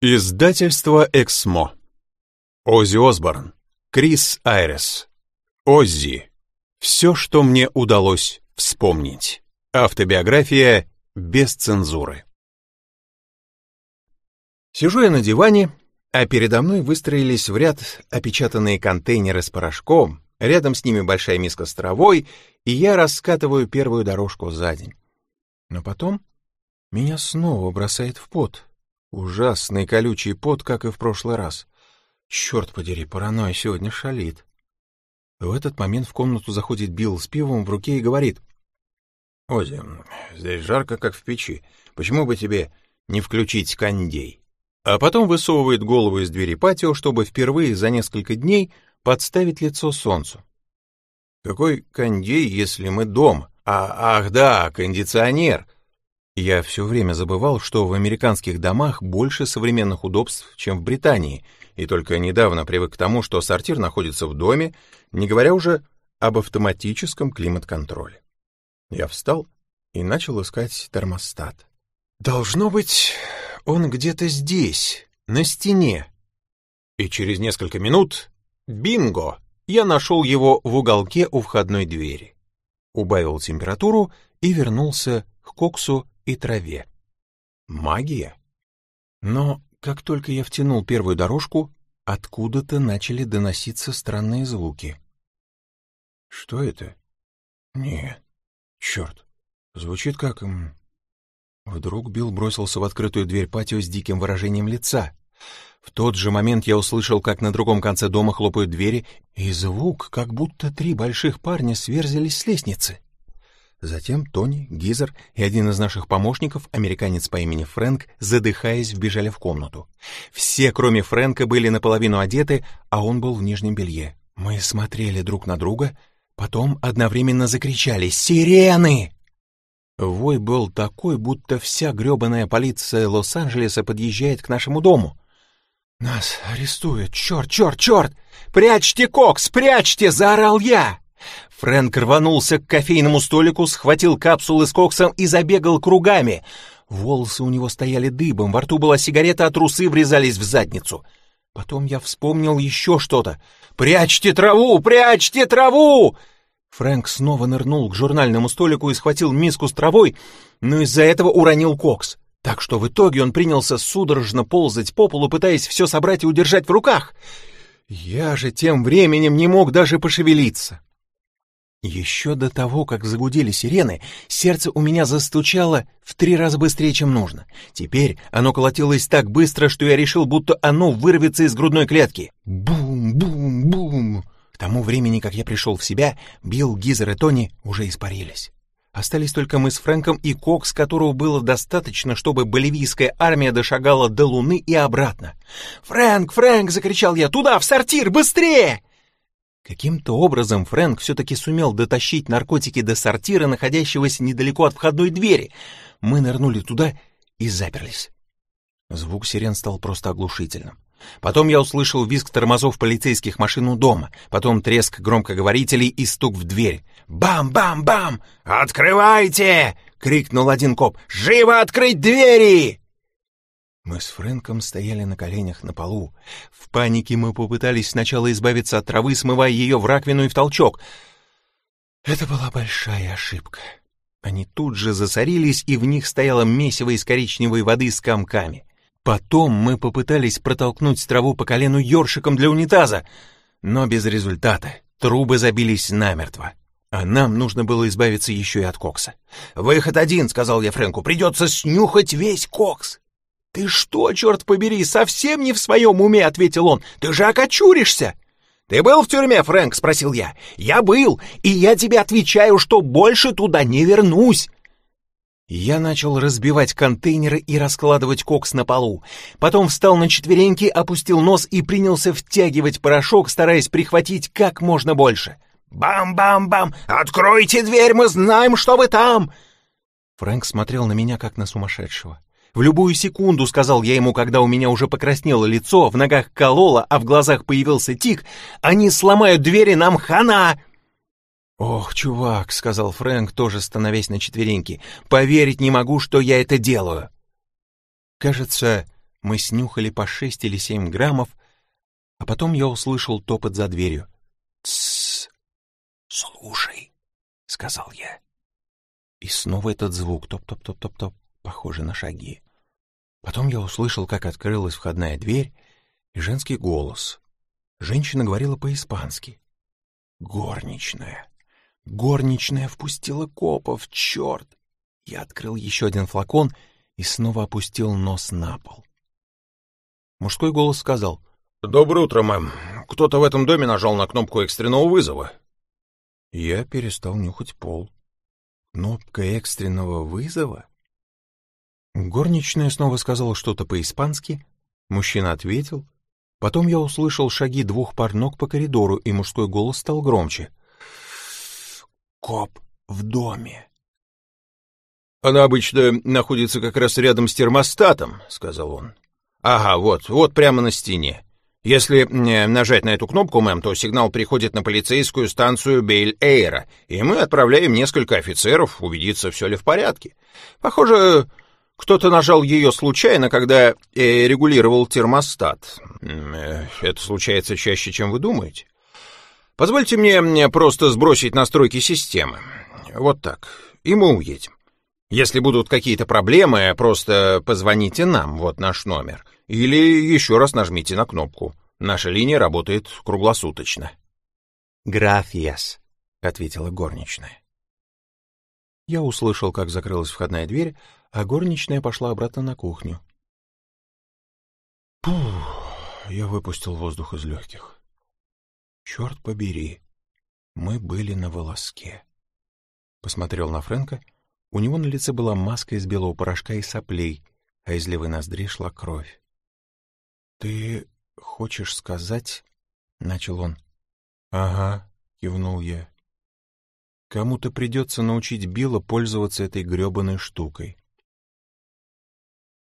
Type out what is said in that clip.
Издательство «Эксмо». Оззи Осборн. Крис Айрес. Оззи. Все, что мне удалось вспомнить. Автобиография без цензуры. Сижу я на диване, а передо мной выстроились в ряд опечатанные контейнеры с порошком, рядом с ними большая миска с травой, и я раскатываю первую дорожку за день. Но потом меня снова бросает в пот — Ужасный колючий пот, как и в прошлый раз. Черт подери, паранойя сегодня шалит. В этот момент в комнату заходит Билл с пивом в руке и говорит. — Ози, здесь жарко, как в печи. Почему бы тебе не включить кондей? А потом высовывает голову из двери патио, чтобы впервые за несколько дней подставить лицо солнцу. — Какой кондей, если мы дом? А, ах да, кондиционер! — я все время забывал, что в американских домах больше современных удобств, чем в Британии, и только недавно привык к тому, что сортир находится в доме, не говоря уже об автоматическом климат-контроле. Я встал и начал искать термостат. «Должно быть, он где-то здесь, на стене». И через несколько минут — бинго! Я нашел его в уголке у входной двери. Убавил температуру и вернулся к коксу и траве. Магия? Но как только я втянул первую дорожку, откуда-то начали доноситься странные звуки. Что это? Нет. Черт. Звучит как... Вдруг Билл бросился в открытую дверь патио с диким выражением лица. В тот же момент я услышал, как на другом конце дома хлопают двери, и звук, как будто три больших парня сверзились с лестницы. Затем Тони, Гизер и один из наших помощников, американец по имени Фрэнк, задыхаясь, вбежали в комнату. Все, кроме Фрэнка, были наполовину одеты, а он был в нижнем белье. Мы смотрели друг на друга, потом одновременно закричали «Сирены!». Вой был такой, будто вся грёбаная полиция Лос-Анджелеса подъезжает к нашему дому. «Нас арестуют! Чёрт, чёрт, чёрт! Прячьте кокс, прячьте!» — заорал я. Фрэнк рванулся к кофейному столику, схватил капсулы с коксом и забегал кругами. Волосы у него стояли дыбом, во рту была сигарета, а трусы врезались в задницу. Потом я вспомнил еще что-то. «Прячьте траву! Прячьте траву!» Фрэнк снова нырнул к журнальному столику и схватил миску с травой, но из-за этого уронил кокс. Так что в итоге он принялся судорожно ползать по полу, пытаясь все собрать и удержать в руках. Я же тем временем не мог даже пошевелиться. Еще до того, как загудели сирены, сердце у меня застучало в три раза быстрее, чем нужно. Теперь оно колотилось так быстро, что я решил, будто оно вырвется из грудной клетки. Бум-бум-бум! К тому времени, как я пришел в себя, Билл, Гизер и Тони уже испарились. Остались только мы с Фрэнком и Кокс, которого было достаточно, чтобы боливийская армия дошагала до Луны и обратно. «Фрэнк, Фрэнк!» — закричал я. «Туда, в сортир, быстрее!» Каким-то образом Фрэнк все-таки сумел дотащить наркотики до сортира, находящегося недалеко от входной двери. Мы нырнули туда и заперлись. Звук сирен стал просто оглушительным. Потом я услышал визг тормозов полицейских машин у дома, потом треск громкоговорителей и стук в дверь. «Бам-бам-бам! Открывайте!» — крикнул один коп. «Живо открыть двери!» Мы с Фрэнком стояли на коленях на полу. В панике мы попытались сначала избавиться от травы, смывая ее в раковину и в толчок. Это была большая ошибка. Они тут же засорились, и в них стояло месиво из коричневой воды с комками. Потом мы попытались протолкнуть траву по колену ёршиком для унитаза, но без результата. Трубы забились намертво. А нам нужно было избавиться еще и от кокса. «Выход один», — сказал я Фрэнку, — «придется снюхать весь кокс». «Ты что, черт побери, совсем не в своем уме?» — ответил он. «Ты же окочуришься!» «Ты был в тюрьме, Фрэнк?» — спросил я. «Я был, и я тебе отвечаю, что больше туда не вернусь!» Я начал разбивать контейнеры и раскладывать кокс на полу. Потом встал на четвереньки, опустил нос и принялся втягивать порошок, стараясь прихватить как можно больше. «Бам-бам-бам! Откройте дверь, мы знаем, что вы там!» Фрэнк смотрел на меня, как на сумасшедшего. В любую секунду, сказал я ему, когда у меня уже покраснело лицо, в ногах кололо, а в глазах появился тик, они сломают двери, нам хана! Ох, чувак, сказал Фрэнк, тоже становясь на четвереньки, поверить не могу, что я это делаю. Кажется, мы снюхали по шесть или семь граммов, а потом я услышал топот за дверью. Слушай!» — сказал я. И снова этот звук. Топ-топ-топ-топ-топ. Похоже на шаги. Потом я услышал, как открылась входная дверь и женский голос. Женщина говорила по-испански. «Горничная! Горничная впустила копов! Черт!» Я открыл еще один флакон и снова опустил нос на пол. Мужской голос сказал. «Доброе утро, мэм. Кто-то в этом доме нажал на кнопку экстренного вызова». Я перестал нюхать пол. «Кнопка экстренного вызова?» Горничная снова сказала что-то по-испански. Мужчина ответил. Потом я услышал шаги двух пар ног по коридору, и мужской голос стал громче. «Коп в доме!» «Она обычно находится как раз рядом с термостатом», — сказал он. «Ага, вот, вот прямо на стене. Если э, нажать на эту кнопку, мэм, то сигнал приходит на полицейскую станцию Бейль-Эйра, и мы отправляем несколько офицеров убедиться, все ли в порядке. Похоже, кто-то нажал ее случайно, когда э, регулировал термостат. Э, это случается чаще, чем вы думаете. Позвольте мне мне просто сбросить настройки системы. Вот так. И мы уедем. Если будут какие-то проблемы, просто позвоните нам, вот наш номер. Или еще раз нажмите на кнопку. Наша линия работает круглосуточно. «Графиас», — ответила горничная. Я услышал, как закрылась входная дверь, а горничная пошла обратно на кухню. Пух, я выпустил воздух из легких. Черт побери, мы были на волоске. Посмотрел на Фрэнка. У него на лице была маска из белого порошка и соплей, а из левой ноздри шла кровь. «Ты хочешь сказать...» — начал он. «Ага», — кивнул я. «Кому-то придется научить Билла пользоваться этой гребаной штукой.